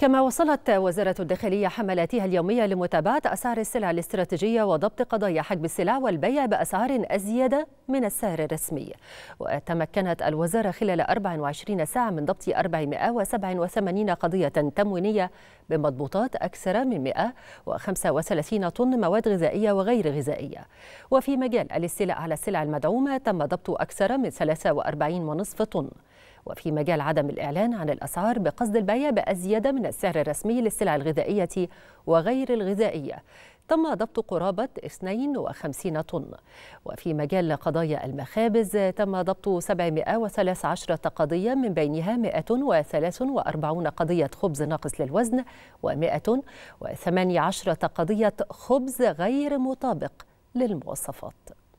كما وصلت وزارة الداخلية حملاتها اليومية لمتابعة أسعار السلع الاستراتيجية وضبط قضايا حجب السلع والبيع بأسعار أزيد من السعر الرسمي وتمكنت الوزارة خلال 24 ساعة من ضبط 487 قضية تموينية بمضبوطات أكثر من 135 طن مواد غذائية وغير غذائية وفي مجال الاستيلاء على السلع المدعومة تم ضبط أكثر من 43.5 طن وفي مجال عدم الإعلان عن الأسعار بقصد البيع بأزيد من السعر الرسمي للسلع الغذائية وغير الغذائية تم ضبط قرابة 52 طن وفي مجال قضايا المخابز تم ضبط 713 قضية من بينها 143 قضية خبز ناقص للوزن و118 قضية خبز غير مطابق للمواصفات